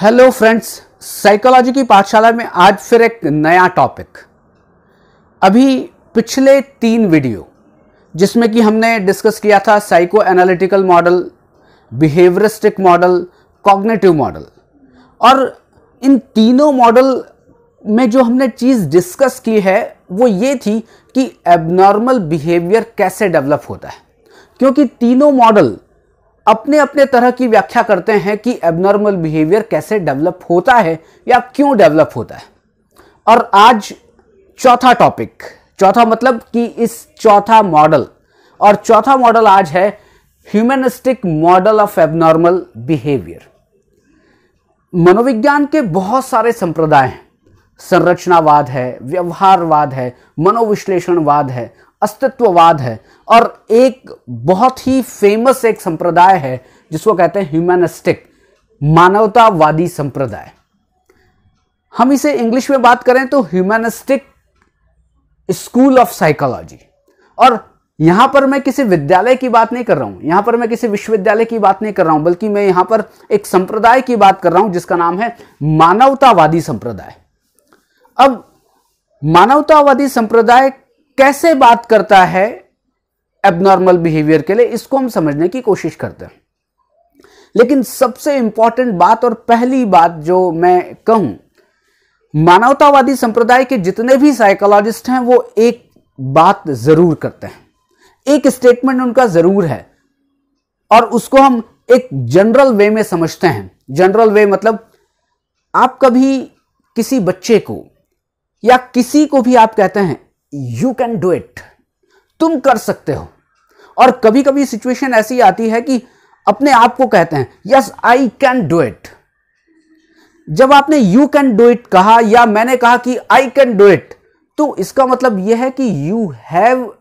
hello friends psychology की पाठशाला में आज फिर एक नया टॉपिक अभी पिछले तीन वीडियो जिसमें कि हमने डिस्कस किया था psycho analytical model behaviouristic model cognitive model और इन तीनों मॉडल में जो हमने चीज़ डिस्कस की है वो ये थी कि एबनॉर्मल बिहेवियर कैसे डेवलप होता है क्योंकि तीनों मॉडल अपने अपने तरह की व्याख्या करते हैं कि एबनॉर्मल बिहेवियर कैसे डेवलप होता है या क्यों डेवलप होता है और आज चौथा टॉपिक चौथा मतलब कि इस चौथा मॉडल और चौथा मॉडल आज है humanistic model of abnormal behaviour मनोविज्ञान के बहुत सारे संप्रदाय हैं संरचनावाद है व्यवहारवाद है मनोविश्लेषणवाद है अस्तित्ववाद है और एक बहुत ही फेमस एक संप्रदाय है जिसको कहते हैं ह्यूमनिस्टिक मानवतावादी संप्रदाय हम इसे इंग्लिश में बात करें तो ह्यूमनिस्टिक स्कूल ऑफ साइकोलॉजी और यहां पर मैं किसी विद्यालय की बात नहीं कर रहा हूं यहां पर मैं किसी विश्वविद्यालय की बात नहीं कर रहा हूं बल्कि मैं यहां पर एक संप्रदाय की बात कर रहा हूं जिसका नाम है मानवतावादी संप्रदाय अब मानवतावादी संप्रदाय कैसे बात करता है एबनॉर्मल बिहेवियर के लिए इसको हम समझने की कोशिश करते हैं लेकिन सबसे इंपॉर्टेंट बात और पहली बात जो मैं कहूं मानवतावादी संप्रदाय के जितने भी साइकोलॉजिस्ट हैं वो एक बात जरूर करते हैं एक स्टेटमेंट उनका जरूर है और उसको हम एक जनरल वे में समझते हैं जनरल वे मतलब आप कभी किसी बच्चे को या किसी को भी आप कहते हैं यू कैन डू इट तुम कर सकते हो और कभी कभी सिचुएशन ऐसी आती है कि अपने आप को कहते हैं yes I can do it जब आपने यू कैन डू इट कहा या मैंने कहा कि आई कैन डू इट तो इसका मतलब यह है कि यू हैव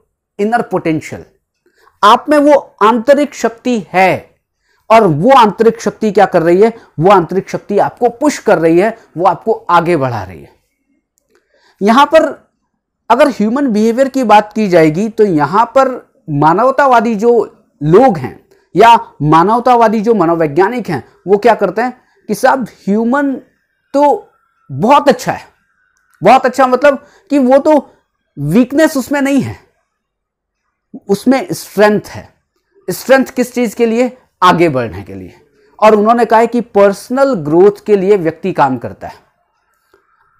इनर पोटेंशियल आप में वो आंतरिक शक्ति है और वो आंतरिक शक्ति क्या कर रही है वो आंतरिक शक्ति आपको पुश कर रही है वो आपको आगे बढ़ा रही है यहां पर अगर ह्यूमन बिहेवियर की बात की जाएगी तो यहां पर मानवतावादी जो लोग हैं या मानवतावादी जो मनोवैज्ञानिक हैं वो क्या करते हैं कि साहब ह्यूमन तो बहुत अच्छा है बहुत अच्छा मतलब कि वो तो वीकनेस उसमें नहीं है उसमें स्ट्रेंथ है स्ट्रेंथ किस चीज़ के लिए आगे बढ़ने के लिए और उन्होंने कहा है कि पर्सनल ग्रोथ के लिए व्यक्ति काम करता है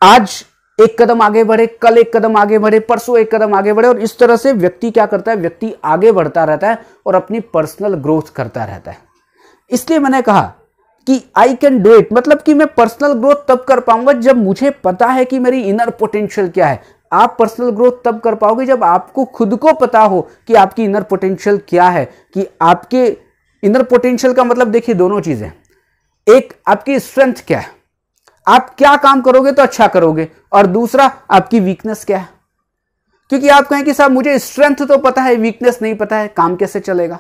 आज एक कदम आगे बढ़े कल एक कदम आगे बढ़े परसों एक कदम आगे बढ़े और इस तरह से व्यक्ति क्या करता है व्यक्ति आगे बढ़ता रहता है और अपनी पर्सनल ग्रोथ करता रहता है इसलिए मैंने कहा कि आई कैन डू इट मतलब कि मैं पर्सनल ग्रोथ तब कर पाऊंगा जब मुझे पता है कि मेरी इनर पोटेंशियल क्या है आप पर्सनल ग्रोथ तब कर पाओगे जब आपको खुद को पता हो कि आपकी इनर पोटेंशियल क्या है कि आपके इनर पोटेंशियल का मतलब देखिए दोनों चीज़ें एक आपकी स्ट्रेंथ क्या है आप क्या काम करोगे तो अच्छा करोगे और दूसरा आपकी वीकनेस क्या है क्योंकि आप कहें कि साहब मुझे स्ट्रेंथ तो पता है वीकनेस नहीं पता है काम कैसे चलेगा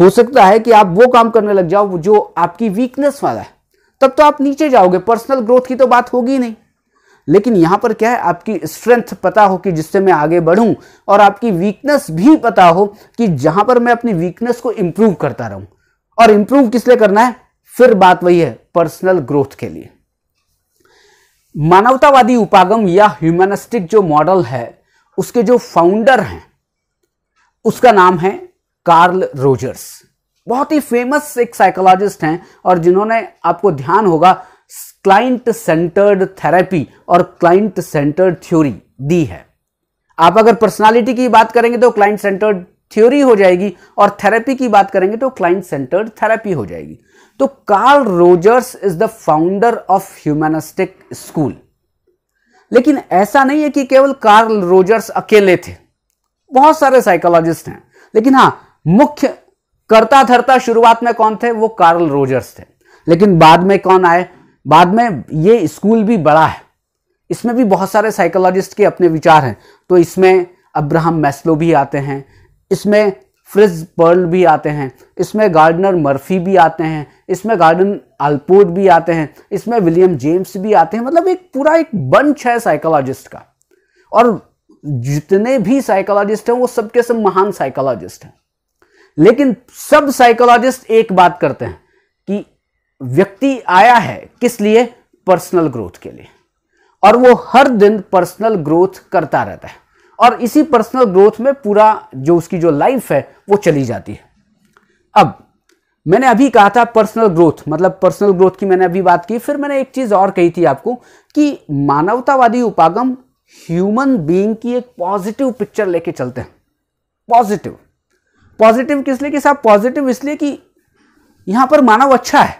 हो सकता है कि आप वो काम करने लग जाओ जो आपकी वीकनेस वाला है तब तो आप नीचे जाओगे पर्सनल ग्रोथ की तो बात होगी नहीं लेकिन यहां पर क्या है आपकी स्ट्रेंथ पता हो कि जिससे मैं आगे बढ़ूं और आपकी वीकनेस भी पता हो कि जहां पर मैं अपनी वीकनेस को इंप्रूव करता रहूं और इंप्रूव किस लिए करना है फिर बात वही है पर्सनल ग्रोथ के लिए मानवतावादी उपागम या ह्यूमनिस्टिक जो मॉडल है उसके जो फाउंडर हैं उसका नाम है कार्ल रोजर्स बहुत ही फेमस एक साइकोलॉजिस्ट हैं और जिन्होंने आपको ध्यान होगा क्लाइंट सेंटर्ड थेरेपी और क्लाइंट सेंटर्ड थ्योरी दी है आप अगर पर्सनालिटी की बात करेंगे तो क्लाइंट सेंटर्ड थ्योरी हो जाएगी और थेरेपी की बात करेंगे तो क्लाइंट सेंटर्ड थेरेपी हो जाएगी तो Carl Rogers is the founder of humanistic school लेकिन ऐसा नहीं है कि केवल कार्ल रोजर्स अकेले थे बहुत सारे साइकोलॉजिस्ट हैं लेकिन हाँ मुख्य करता धरता शुरुआत में कौन थे वो कार्ल रोजर्स थे लेकिन बाद में कौन आए बाद में ये स्कूल भी बड़ा है इसमें भी बहुत सारे साइकोलॉजिस्ट के अपने विचार हैं तो इसमें अब्राहम मैस्लो भी आते हैं इसमें फ्रिज पर्ल भी आते हैं इसमें गार्डनर मर्फी भी आते हैं इसमें गार्डन अल्पोर्ट भी आते हैं इसमें विलियम जेम्स भी आते हैं मतलब एक पूरा एक बंच है साइकोलॉजिस्ट का और जितने भी साइकोलॉजिस्ट हैं वो सबके सब महान साइकोलॉजिस्ट हैं लेकिन सब साइकोलॉजिस्ट एक बात करते हैं कि व्यक्ति आया है किस लिए पर्सनल ग्रोथ के लिए और वो हर दिन पर्सनल ग्रोथ करता रहता है और इसी पर्सनल ग्रोथ में पूरा जो उसकी जो लाइफ है वो चली जाती है अब मैंने अभी कहा था पर्सनल ग्रोथ मतलब पर्सनल ग्रोथ की मैंने अभी बात की फिर मैंने एक चीज़ और कही थी आपको कि मानवतावादी उपागम ह्यूमन बीइंग की एक पॉजिटिव पिक्चर लेके चलते हैं पॉजिटिव पॉजिटिव किस लिए कि साहब पॉजिटिव इसलिए कि यहां पर मानव अच्छा है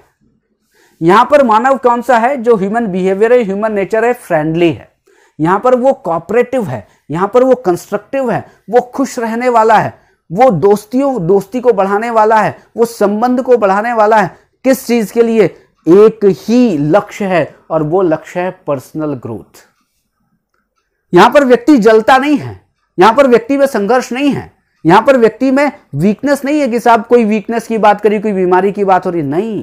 यहां पर मानव कौन सा है जो ह्यूमन बिहेवियर है ह्यूमन नेचर है फ्रेंडली है यहां पर वो कॉपरेटिव है यहां पर वो कंस्ट्रक्टिव है वो खुश रहने वाला है वो दोस्तियों दोस्ती को बढ़ाने वाला है वो संबंध को बढ़ाने वाला है किस चीज़ के लिए एक ही लक्ष्य है और वो लक्ष्य है पर्सनल ग्रोथ यहां पर व्यक्ति जलता नहीं है यहां पर व्यक्ति में संघर्ष नहीं है यहां पर व्यक्ति में वीकनेस नहीं है कि साहब कोई वीकनेस की बात करी कोई बीमारी की बात हो रही नहीं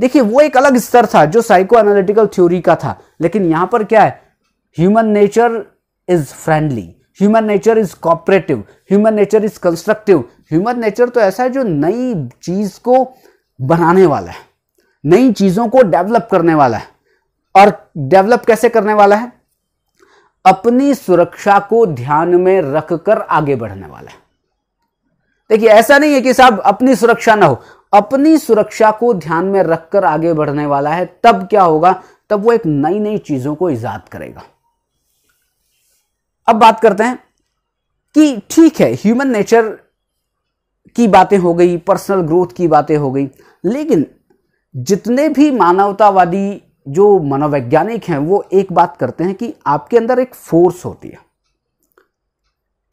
देखिए वो एक अलग स्तर था जो साइको एनालिटिकल थ्योरी का था लेकिन यहां पर क्या है human nature is friendly human nature is cooperative human nature is constructive human nature तो ऐसा है जो नई चीज़ को बनाने वाला है नई चीज़ों को डेवलप करने वाला है और डेवलप कैसे करने वाला है अपनी सुरक्षा को ध्यान में रखकर आगे बढ़ने वाला है देखिए ऐसा नहीं है कि साहब अपनी सुरक्षा ना हो अपनी सुरक्षा को ध्यान में रखकर आगे बढ़ने वाला है तब क्या होगा तब वो एक नई नई चीज़ों को ईजाद करेगा अब बात करते हैं कि ठीक है ह्यूमन नेचर की बातें हो गई पर्सनल ग्रोथ की बातें हो गई लेकिन जितने भी मानवतावादी जो मनोवैज्ञानिक हैं वो एक बात करते हैं कि आपके अंदर एक फोर्स होती है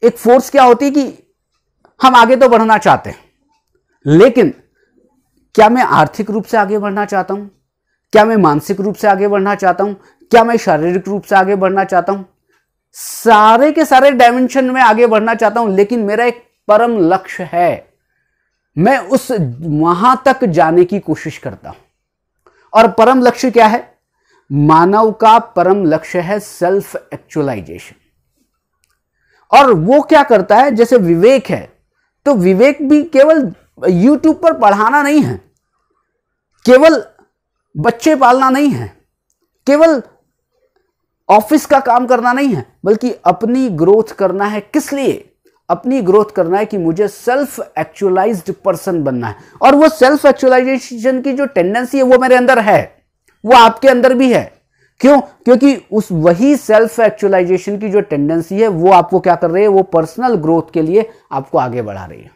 एक फोर्स क्या होती है कि हम आगे तो बढ़ना चाहते हैं लेकिन क्या मैं आर्थिक रूप से आगे बढ़ना चाहता हूं क्या मैं मानसिक रूप से आगे बढ़ना चाहता हूं क्या मैं शारीरिक रूप से आगे बढ़ना चाहता हूं सारे के सारे डायमेंशन में आगे बढ़ना चाहता हूं लेकिन मेरा एक परम लक्ष्य है मैं उस वहां तक जाने की कोशिश करता हूं और परम लक्ष्य क्या है मानव का परम लक्ष्य है सेल्फ एक्चुअलाइजेशन और वो क्या करता है जैसे विवेक है तो विवेक भी केवल यूट्यूब पर पढ़ाना नहीं है केवल बच्चे पालना नहीं है केवल ऑफिस का काम करना नहीं है बल्कि अपनी ग्रोथ करना है किस लिए अपनी ग्रोथ करना है कि मुझे सेल्फ एक्चुअलाइज्ड पर्सन बनना है और वो सेल्फ एक्चुअलाइजेशन की जो टेंडेंसी है वो मेरे अंदर है वो आपके अंदर भी है क्यों क्योंकि उस वही सेल्फ एक्चुअलाइजेशन की जो टेंडेंसी है वो आपको क्या कर रही है वो पर्सनल ग्रोथ के लिए आपको आगे बढ़ा रही है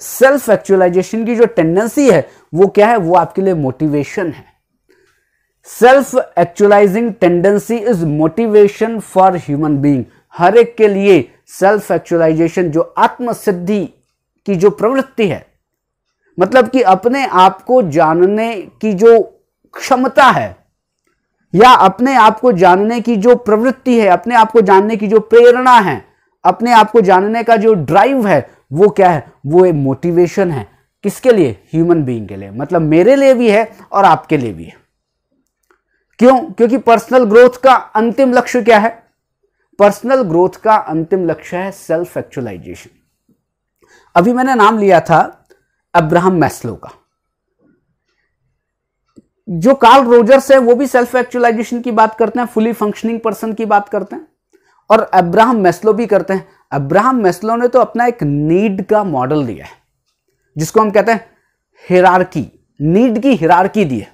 सेल्फ एक्चुअलाइजेशन की जो टेंडेंसी है वो क्या है वो आपके लिए मोटिवेशन है self actualizing tendency is motivation for human being हर एक के लिए सेल्फ एक्चुअलाइजेशन जो आत्मसिद्धि की जो प्रवृत्ति है मतलब कि अपने आप को जानने की जो क्षमता है या अपने आप को जानने की जो प्रवृत्ति है अपने आप को जानने की जो प्रेरणा है अपने आप को जानने का जो ड्राइव है वो क्या है वो एक मोटिवेशन है किसके लिए ह्यूमन बीइंग के लिए मतलब मेरे लिए भी है और आपके लिए भी है क्यों क्योंकि पर्सनल ग्रोथ का अंतिम लक्ष्य क्या है पर्सनल ग्रोथ का अंतिम लक्ष्य है सेल्फ एक्चुअलाइजेशन अभी मैंने नाम लिया था अब्राहम मैस्लो का जो कार्ल रोजर्स है वो भी सेल्फ एक्चुअलाइजेशन की बात करते हैं फुली फंक्शनिंग पर्सन की बात करते हैं और अब्राहम मैस्लो भी करते हैं अब्राहम मैस्लो ने तो अपना एक नीड का मॉडल दिया है जिसको हम कहते हैं हिरारकी नीड की हिरारकी दी है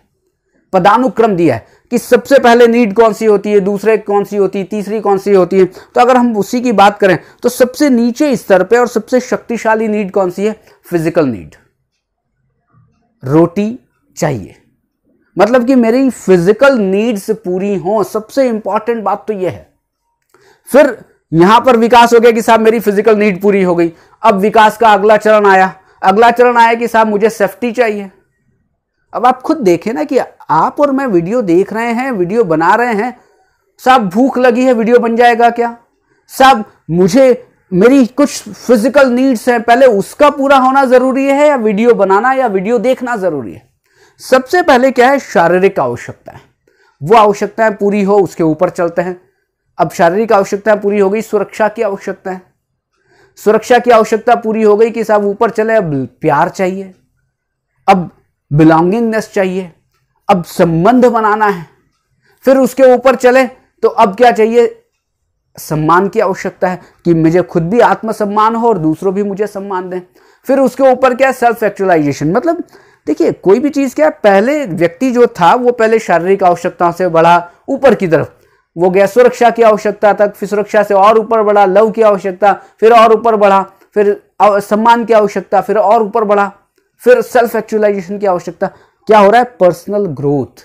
पदानुक्रम दिया है कि सबसे पहले नीड कौन सी होती है दूसरे कौन सी होती है तीसरी कौन सी होती है तो अगर हम उसी की बात करें तो सबसे नीचे स्तर पे और सबसे शक्तिशाली नीड कौन सी है फिजिकल नीड रोटी चाहिए मतलब कि मेरी फिजिकल नीड्स पूरी हो सबसे इंपॉर्टेंट बात तो यह है फिर यहां पर विकास हो गया कि साहब मेरी फिजिकल नीड पूरी हो गई अब विकास का अगला चरण आया अगला चरण आया कि साहब मुझे सेफ्टी चाहिए अब आप खुद देखें ना कि आप और मैं वीडियो देख रहे हैं वीडियो बना रहे हैं साहब भूख लगी है वीडियो बन जाएगा क्या साहब मुझे मेरी कुछ फिजिकल नीड्स हैं पहले उसका पूरा होना ज़रूरी है या वीडियो बनाना या वीडियो देखना ज़रूरी है सबसे पहले क्या है शारीरिक आवश्यकताएं वो आवश्यकताएं पूरी हो उसके ऊपर चलते हैं अब शारीरिक आवश्यकताएं पूरी हो गई सुरक्षा की आवश्यकता है सुरक्षा की आवश्यकता पूरी हो गई कि साहब ऊपर चले अब प्यार चाहिए अब बिलोंगिंगनेस चाहिए अब संबंध बनाना है फिर उसके ऊपर चले तो अब क्या चाहिए सम्मान की आवश्यकता है कि मुझे खुद भी आत्मसम्मान हो और दूसरों भी मुझे सम्मान दें फिर उसके ऊपर क्या है सेल्फ एक्चुअलाइजेशन मतलब देखिए कोई भी चीज़ क्या है पहले व्यक्ति जो था वो पहले शारीरिक आवश्यकताओं से बढ़ा ऊपर की तरफ वो गया सुरक्षा की आवश्यकता तक फिर सुरक्षा से और ऊपर बढ़ा लव की आवश्यकता फिर और ऊपर बढ़ा फिर सम्मान की आवश्यकता फिर और ऊपर बढ़ा फिर सेल्फ एक्चुअलाइजेशन की आवश्यकता क्या हो रहा है पर्सनल ग्रोथ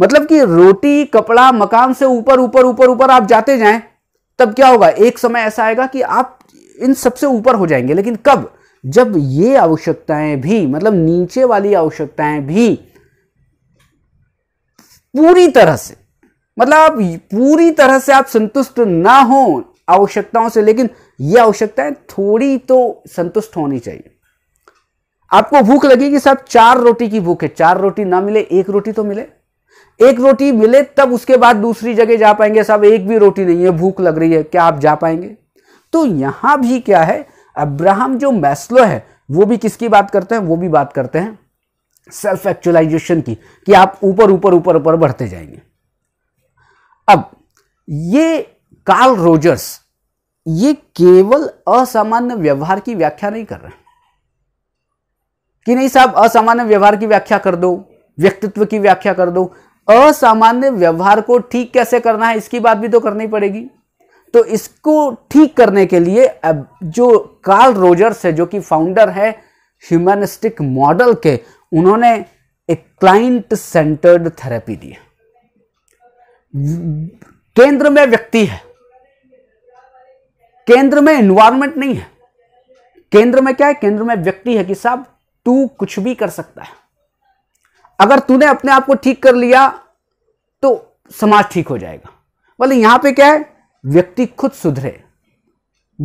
मतलब कि रोटी कपड़ा मकान से ऊपर ऊपर ऊपर ऊपर आप जाते जाएं तब क्या होगा एक समय ऐसा आएगा कि आप इन सबसे ऊपर हो जाएंगे लेकिन कब जब ये आवश्यकताएं भी मतलब नीचे वाली आवश्यकताएं भी पूरी तरह से मतलब आप पूरी तरह से आप संतुष्ट ना हो आवश्यकताओं से लेकिन ये आवश्यकताएं थोड़ी तो संतुष्ट होनी चाहिए आपको भूख लगेगी साहब चार रोटी की भूख है चार रोटी ना मिले एक रोटी तो मिले एक रोटी मिले तब उसके बाद दूसरी जगह जा पाएंगे साहब एक भी रोटी नहीं है भूख लग रही है क्या आप जा पाएंगे तो यहां भी क्या है अब्राहम जो मैस्लो है वो भी किसकी बात करते हैं वो भी बात करते हैं सेल्फ एक्चुअलाइजेशन की कि आप ऊपर ऊपर ऊपर ऊपर बढ़ते जाएंगे अब ये कार्ल रोजर्स ये केवल असामान्य व्यवहार की व्याख्या नहीं कर रहे हैं कि नहीं साहब असामान्य व्यवहार की व्याख्या कर दो व्यक्तित्व की व्याख्या कर दो असामान्य व्यवहार को ठीक कैसे करना है इसकी बात भी तो करनी पड़ेगी तो इसको ठीक करने के लिए अब जो कार्ल रोजर्स है जो कि फाउंडर है ह्यूमनिस्टिक मॉडल के उन्होंने एक क्लाइंट सेंटर्ड थेरेपी दी केंद्र में व्यक्ति है केंद्र में इन्वायरमेंट नहीं है केंद्र में क्या है केंद्र में व्यक्ति है कि साहब तू कुछ भी कर सकता है अगर तूने अपने आप को ठीक कर लिया तो समाज ठीक हो जाएगा मतलब यहां पे क्या है व्यक्ति खुद सुधरे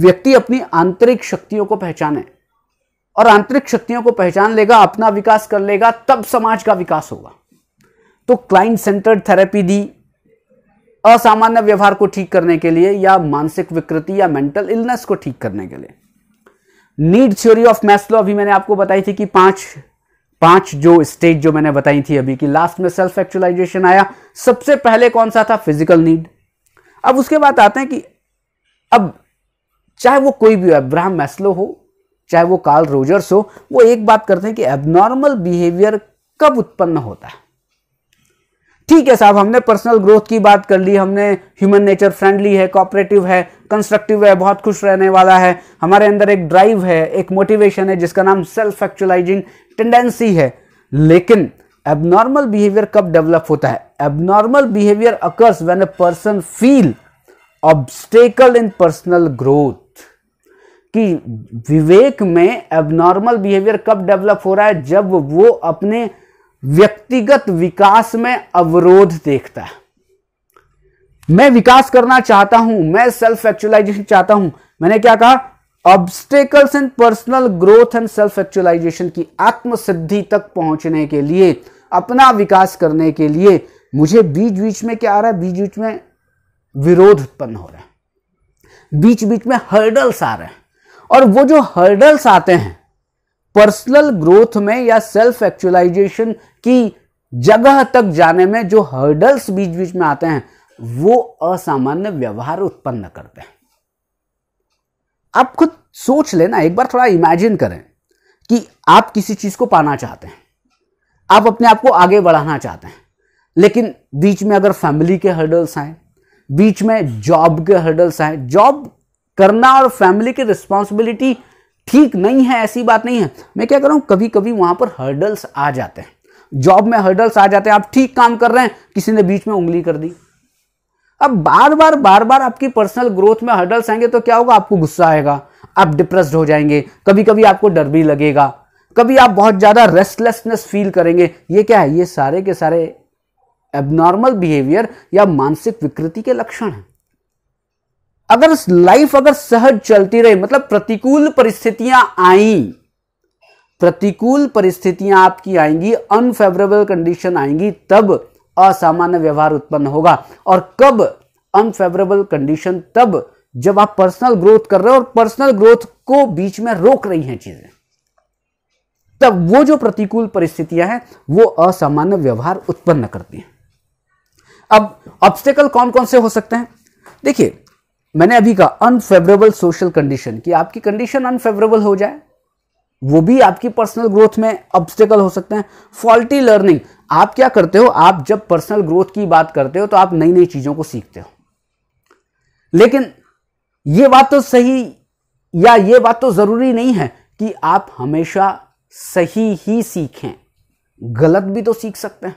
व्यक्ति अपनी आंतरिक शक्तियों को पहचाने और आंतरिक शक्तियों को पहचान लेगा अपना विकास कर लेगा तब समाज का विकास होगा तो क्लाइंट सेंटर्ड थेरेपी दी असामान्य व्यवहार को ठीक करने के लिए या मानसिक विकृति या मेंटल इलनेस को ठीक करने के लिए नीड थ्योरी ऑफ मैस्लो अभी मैंने आपको बताई थी कि पांच पांच जो स्टेज जो मैंने बताई थी अभी कि लास्ट में सेल्फ एक्चुअलाइजेशन आया सबसे पहले कौन सा था फिजिकल नीड अब उसके बाद आते हैं कि अब चाहे वो कोई भी हो अब्राहम मैस्लो हो चाहे वो कार्ल रोजर्स हो वो एक बात करते हैं कि एबनॉर्मल बिहेवियर कब उत्पन्न होता है ठीक है साहब हमने पर्सनल ग्रोथ की बात कर ली हमने ह्यूमन नेचर फ्रेंडली है कॉपरेटिव है कंस्ट्रक्टिव है बहुत खुश रहने वाला है हमारे अंदर एक ड्राइव है एक मोटिवेशन है जिसका नाम सेल्फ एक्चुअलाइजिंग टेंडेंसी है लेकिन एबनॉर्मल बिहेवियर कब डेवलप होता है abnormal behaviour occurs when a person feel obstacle in personal growth कि विवेक में एबनॉर्मल बिहेवियर कब डेवलप हो रहा है जब वो अपने व्यक्तिगत विकास में अवरोध देखता है मैं विकास करना चाहता हूं मैं सेल्फ एक्चुअलाइजेशन चाहता हूं मैंने क्या कहा obstacles and personal growth and self actualization की आत्मसिद्धि तक पहुंचने के लिए अपना विकास करने के लिए मुझे बीच बीच में क्या आ रहा है बीच बीच में विरोध उत्पन्न हो रहा है बीच बीच में हर्डल्स आ रहे हैं और वो जो हर्डल्स आते हैं पर्सनल ग्रोथ में या सेल्फ एक्चुअलाइजेशन की जगह तक जाने में जो हर्डल्स बीच बीच में आते हैं वो असामान्य व्यवहार उत्पन्न करते हैं आप खुद सोच लेना एक बार थोड़ा इमेजिन करें कि आप किसी चीज को पाना चाहते हैं आप अपने आप को आगे बढ़ाना चाहते हैं लेकिन बीच में अगर फैमिली के हर्डल्स आए बीच में जॉब के हर्डल्स आए जॉब करना और फैमिली की रिस्पॉन्सिबिलिटी ठीक नहीं है ऐसी बात नहीं है मैं क्या कर रहा हूं कभी कभी वहां पर हर्डल्स आ जाते हैं जॉब में हर्डल्स आ जाते हैं आप ठीक काम कर रहे हैं किसी ने बीच में उंगली कर दी अब बार बार बार बार आपकी पर्सनल ग्रोथ में हर्डल्स आएंगे तो क्या होगा आपको गुस्सा आएगा आप डिप्रेस्ड हो जाएंगे कभी कभी आपको डर भी लगेगा कभी आप बहुत ज़्यादा रेस्टलेसनेस फील करेंगे ये क्या है ये सारे के सारे एबनॉर्मल बिहेवियर या मानसिक विकृति के लक्षण हैं अगर लाइफ अगर सहज चलती रही मतलब प्रतिकूल परिस्थितियां आई प्रतिकूल परिस्थितियां आपकी आएंगी अनफेवरेबल कंडीशन आएंगी तब असामान्य व्यवहार उत्पन्न होगा और कब अनफेवरेबल कंडीशन तब जब आप पर्सनल ग्रोथ कर रहे हो और पर्सनल ग्रोथ को बीच में रोक रही हैं चीजें तब वो जो प्रतिकूल परिस्थितियां हैं वो असामान्य व्यवहार उत्पन्न करती हैं अब ऑब्स्टेकल कौन कौन से हो सकते हैं देखिए मैंने अभी कहा अनफेवरेबल सोशल कंडीशन कि आपकी कंडीशन अनफेवरेबल हो जाए वो भी आपकी पर्सनल ग्रोथ में ऑब्स्टेकल हो सकते हैं फॉल्टी लर्निंग आप क्या करते हो आप जब पर्सनल ग्रोथ की बात करते हो तो आप नई नई चीज़ों को सीखते हो लेकिन ये बात तो सही या ये बात तो ज़रूरी नहीं है कि आप हमेशा सही ही सीखें गलत भी तो सीख सकते हैं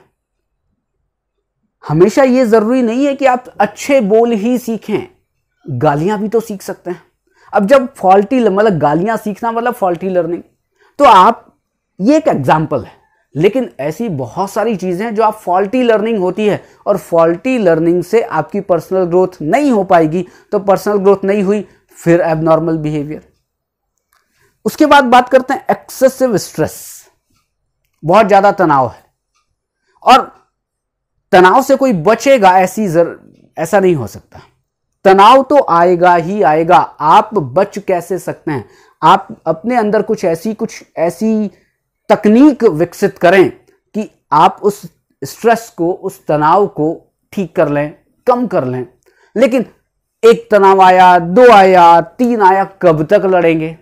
हमेशा ये ज़रूरी नहीं है कि आप अच्छे बोल ही सीखें गालियां भी तो सीख सकते हैं अब जब फॉल्टी मतलब गालियां सीखना मतलब फॉल्टी लर्निंग तो आप ये एक एग्जाम्पल है लेकिन ऐसी बहुत सारी चीज़ें हैं जो आप फॉल्टी लर्निंग होती है और फॉल्टी लर्निंग से आपकी पर्सनल ग्रोथ नहीं हो पाएगी तो पर्सनल ग्रोथ नहीं हुई फिर एबनॉर्मल बिहेवियर उसके बाद बात करते हैं एक्सेसिव स्ट्रेस बहुत ज़्यादा तनाव है और तनाव से कोई बचेगा ऐसी जर ऐसा नहीं हो सकता तनाव तो आएगा ही आएगा आप बच कैसे सकते हैं आप अपने अंदर कुछ ऐसी कुछ ऐसी तकनीक विकसित करें कि आप उस स्ट्रेस को उस तनाव को ठीक कर लें कम कर लें लेकिन एक तनाव आया दो आया तीन आया कब तक लड़ेंगे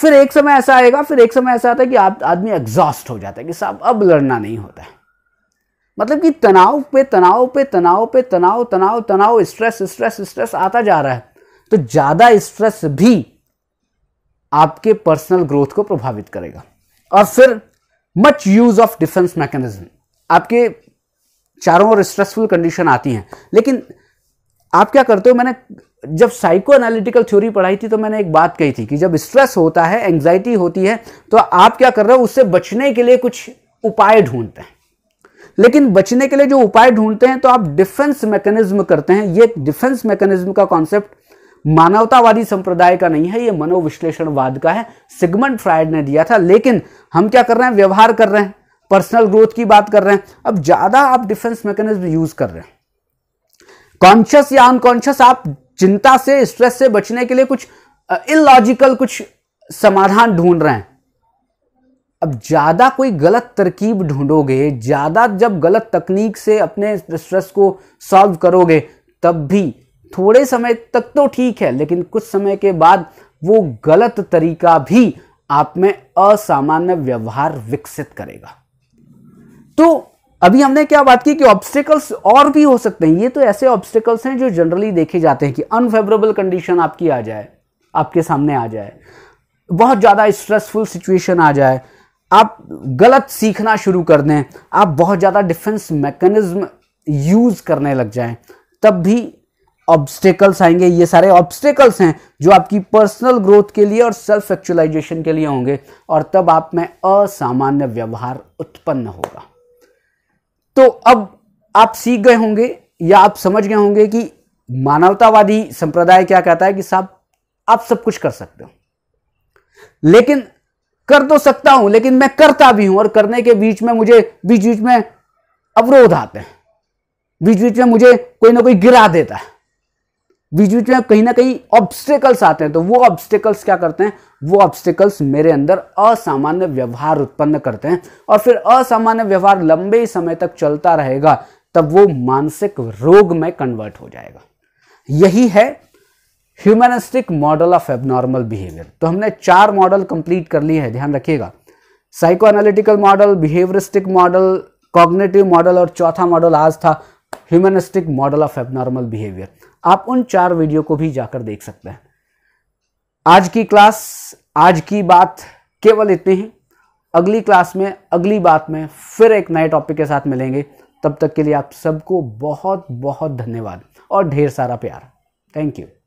फिर एक समय ऐसा आएगा फिर एक समय ऐसा आता है कि आप आदमी एग्जॉस्ट हो जाता है कि साहब अब लड़ना नहीं होता है मतलब कि तनाव पे तनाव पे तनाव पे तनाव तनाव तनाव स्ट्रेस स्ट्रेस स्ट्रेस आता जा रहा है तो ज़्यादा स्ट्रेस भी आपके पर्सनल ग्रोथ को प्रभावित करेगा और फिर much use of defence mechanism आपके चारों ओर स्ट्रेसफुल कंडीशन आती हैं लेकिन आप क्या करते हो मैंने जब साइको एनालिटिकल थ्योरी पढ़ाई थी तो मैंने एक बात कही थी कि जब स्ट्रेस होता है एंग्जाइटी होती है तो आप क्या कर रहे हो उससे बचने के लिए कुछ उपाय ढूंढते हैं लेकिन बचने के लिए जो उपाय ढूंढते हैं तो आप डिफेंस मैकेनिज्म करते हैं ये डिफेंस मैकेनिज्म का कॉन्सेप्ट मानवतावादी संप्रदाय का नहीं है ये मनोविश्लेषणवाद का है सिगमंड फ्राइड ने दिया था लेकिन हम क्या कर रहे हैं व्यवहार कर रहे हैं पर्सनल ग्रोथ की बात कर रहे हैं अब ज्यादा आप डिफेंस मैकेनिज्म यूज कर रहे हैं कॉन्शियस या अनकॉन्शियस आप चिंता से स्ट्रेस से बचने के लिए कुछ इलॉजिकल कुछ समाधान ढूंढ रहे हैं अब ज़्यादा कोई गलत तरकीब ढूंढोगे ज़्यादा जब गलत तकनीक से अपने स्ट्रेस को सॉल्व करोगे तब भी थोड़े समय तक तो ठीक है लेकिन कुछ समय के बाद वो गलत तरीका भी आप में असामान्य व्यवहार विकसित करेगा तो अभी हमने क्या बात की कि ऑब्स्टिकल्स और भी हो सकते हैं ये तो ऐसे ऑब्स्टिकल्स हैं जो जनरली देखे जाते हैं कि अनफेवरेबल कंडीशन आपकी आ जाए आपके सामने आ जाए बहुत ज़्यादा स्ट्रेसफुल सिचुएशन आ जाए आप गलत सीखना शुरू कर दें आप बहुत ज़्यादा डिफेंस मैकेनिज्म यूज़ करने लग जाएं तब भी ऑब्स्टेकल्स आएंगे ये सारे ऑब्स्टेकल्स हैं जो आपकी पर्सनल ग्रोथ के लिए और सेल्फ एक्चुअलाइजेशन के लिए होंगे और तब आप में असामान्य व्यवहार उत्पन्न होगा तो अब आप सीख गए होंगे या आप समझ गए होंगे कि मानवतावादी संप्रदाय क्या कहता है कि साहब आप सब कुछ कर सकते हो लेकिन कर तो सकता हूं लेकिन मैं करता भी हूं और करने के बीच में मुझे बीच बीच में अवरोध आते हैं बीच बीच में मुझे कोई ना कोई गिरा देता है बीच बीच में कहीं ना कहीं ऑब्स्टेकल्स आते हैं तो वो ऑब्स्टेकल्स क्या करते हैं वो ऑब्स्टेकल्स मेरे अंदर असामान्य व्यवहार उत्पन्न करते हैं और फिर असामान्य व्यवहार लंबे समय तक चलता रहेगा तब वो मानसिक रोग में कन्वर्ट हो जाएगा यही है humanistic model of abnormal behaviour तो हमने चार मॉडल कंप्लीट कर लिए हैं ध्यान रखिएगा psycho analytical model behaviouristic model cognitive model और चौथा मॉडल आज था humanistic model of abnormal behaviour आप उन चार वीडियो को भी जाकर देख सकते हैं आज की क्लास आज की बात केवल इतनी ही अगली क्लास में अगली बात में फिर एक नए टॉपिक के साथ मिलेंगे तब तक के लिए आप सबको बहुत बहुत धन्यवाद और ढेर सारा प्यार थैंक यू